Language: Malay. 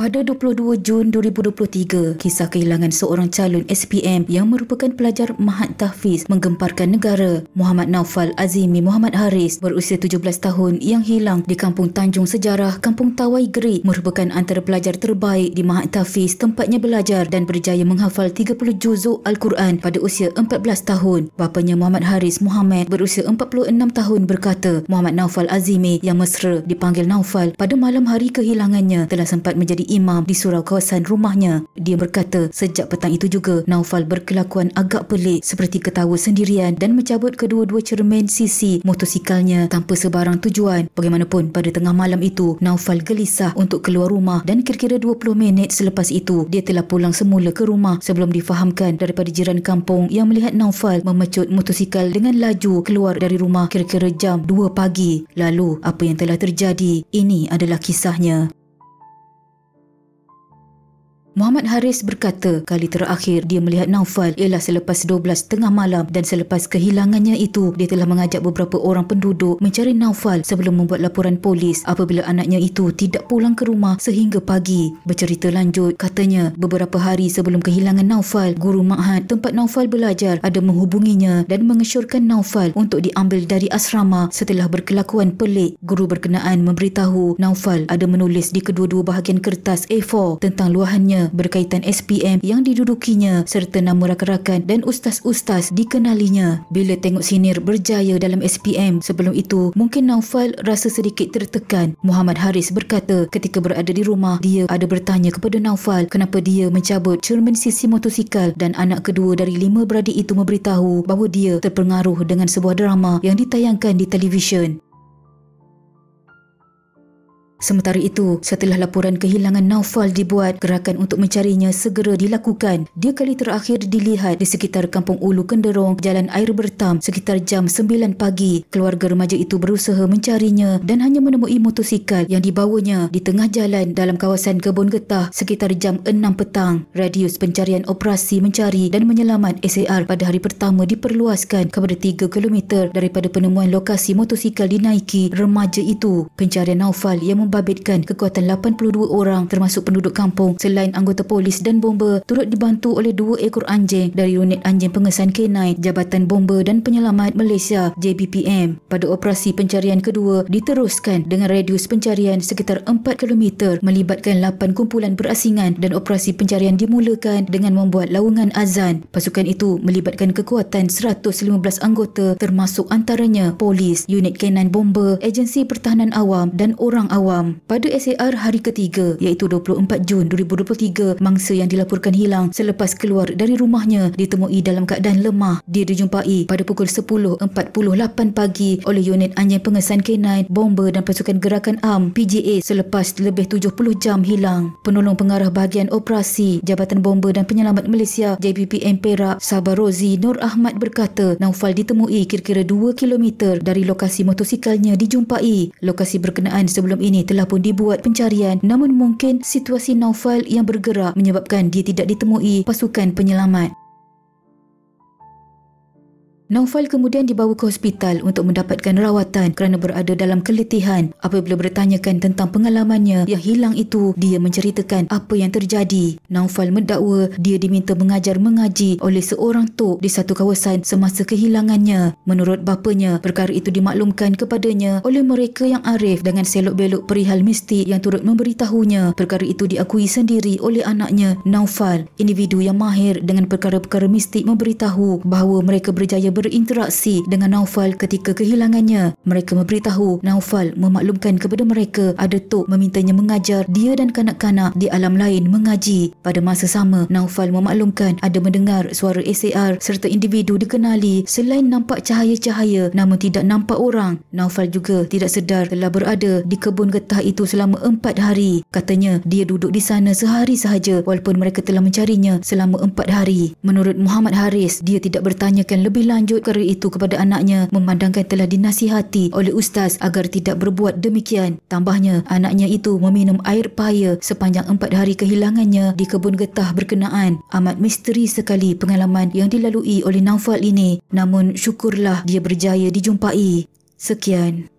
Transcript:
Pada 22 Jun 2023, kisah kehilangan seorang calon SPM yang merupakan pelajar Mahat Tahfiz menggemparkan negara. Muhammad Naufal Azimi Muhammad Haris berusia 17 tahun yang hilang di Kampung Tanjung Sejarah, Kampung Tawai Geri merupakan antara pelajar terbaik di Mahat Tahfiz tempatnya belajar dan berjaya menghafal 30 juzuk Al-Quran pada usia 14 tahun. Bapanya Muhammad Haris Muhammad berusia 46 tahun berkata Muhammad Naufal Azimi yang mesra dipanggil Naufal pada malam hari kehilangannya telah sempat menjadi imam di surau kawasan rumahnya. Dia berkata sejak petang itu juga Naufal berkelakuan agak pelik seperti ketawa sendirian dan mencabut kedua-dua cermin sisi motosikalnya tanpa sebarang tujuan. Bagaimanapun pada tengah malam itu Naufal gelisah untuk keluar rumah dan kira-kira 20 minit selepas itu dia telah pulang semula ke rumah sebelum difahamkan daripada jiran kampung yang melihat Naufal memecut motosikal dengan laju keluar dari rumah kira-kira jam 2 pagi. Lalu apa yang telah terjadi? Ini adalah kisahnya. Muhammad Haris berkata kali terakhir dia melihat Naufal ialah selepas 12 tengah malam dan selepas kehilangannya itu dia telah mengajak beberapa orang penduduk mencari Naufal sebelum membuat laporan polis apabila anaknya itu tidak pulang ke rumah sehingga pagi. Bercerita lanjut katanya beberapa hari sebelum kehilangan Naufal guru Mahat tempat Naufal belajar ada menghubunginya dan mengesyorkan Naufal untuk diambil dari asrama setelah berkelakuan pelik. Guru berkenaan memberitahu Naufal ada menulis di kedua-dua bahagian kertas A4 tentang luahannya berkaitan SPM yang didudukinya serta nama rakan-rakan dan ustaz-ustaz dikenalinya. Bila tengok Sinir berjaya dalam SPM sebelum itu, mungkin Naufal rasa sedikit tertekan. Muhammad Haris berkata ketika berada di rumah, dia ada bertanya kepada Naufal kenapa dia mencabut cermin sisi motosikal dan anak kedua dari lima beradik itu memberitahu bahawa dia terpengaruh dengan sebuah drama yang ditayangkan di televisyen. Sementara itu, setelah laporan kehilangan Naufal dibuat, gerakan untuk mencarinya segera dilakukan. Dia kali terakhir dilihat di sekitar Kampung Ulu Kenderong, Jalan Air Bertam sekitar jam 9 pagi. Keluarga remaja itu berusaha mencarinya dan hanya menemui motosikal yang dibawanya di tengah jalan dalam kawasan Kebun Getah sekitar jam 6 petang. Radius pencarian operasi mencari dan menyelamat SAR pada hari pertama diperluaskan kepada 3 km daripada penemuan lokasi motosikal dinaiki remaja itu. Pencarian Naufal yang membabitkan kekuatan 82 orang termasuk penduduk kampung selain anggota polis dan bomber turut dibantu oleh dua ekor anjing dari unit anjing pengesan K9 Jabatan Bomber dan Penyelamat Malaysia JBPM. Pada operasi pencarian kedua diteruskan dengan radius pencarian sekitar 4 km melibatkan 8 kumpulan berasingan dan operasi pencarian dimulakan dengan membuat laungan azan. Pasukan itu melibatkan kekuatan 115 anggota termasuk antaranya polis, unit K9 Bomber, agensi pertahanan awam dan orang awam Awam. Pada SAR hari ketiga iaitu 24 Jun 2023, mangsa yang dilaporkan hilang selepas keluar dari rumahnya ditemui dalam keadaan lemah. Dia dijumpai pada pukul 10.48 pagi oleh unit anjing pengesan K9, bomber dan pasukan gerakan am PJA selepas lebih 70 jam hilang. Penolong pengarah bahagian operasi Jabatan Bomber dan Penyelamat Malaysia JPPM Perak Sabah Rozi Nur Ahmad berkata Naufal ditemui kira-kira 2 km dari lokasi motosikalnya dijumpai. Lokasi berkenaan sebelum ini telah pun dibuat pencarian namun mungkin situasi Naufal yang bergerak menyebabkan dia tidak ditemui pasukan penyelamat. Naufal kemudian dibawa ke hospital untuk mendapatkan rawatan kerana berada dalam keletihan. Apabila bertanyakan tentang pengalamannya yang hilang itu, dia menceritakan apa yang terjadi. Naufal mendakwa dia diminta mengajar mengaji oleh seorang tok di satu kawasan semasa kehilangannya. Menurut bapanya, perkara itu dimaklumkan kepadanya oleh mereka yang arif dengan selok belok perihal mistik yang turut memberitahunya. Perkara itu diakui sendiri oleh anaknya Naufal. Individu yang mahir dengan perkara-perkara mistik memberitahu bahawa mereka berjaya berinteraksi dengan Naufal ketika kehilangannya. Mereka memberitahu Naufal memaklumkan kepada mereka ada Tok memintanya mengajar dia dan kanak-kanak di alam lain mengaji. Pada masa sama, Naufal memaklumkan ada mendengar suara SAR serta individu dikenali selain nampak cahaya-cahaya namun tidak nampak orang. Naufal juga tidak sedar telah berada di kebun getah itu selama empat hari. Katanya dia duduk di sana sehari sahaja walaupun mereka telah mencarinya selama empat hari. Menurut Muhammad Haris, dia tidak bertanyakan lebih lanjut lanjut kerja itu kepada anaknya memandangkan telah dinasihati oleh ustaz agar tidak berbuat demikian. Tambahnya, anaknya itu meminum air paya sepanjang empat hari kehilangannya di kebun getah berkenaan. Amat misteri sekali pengalaman yang dilalui oleh Naufal ini. Namun syukurlah dia berjaya dijumpai. Sekian.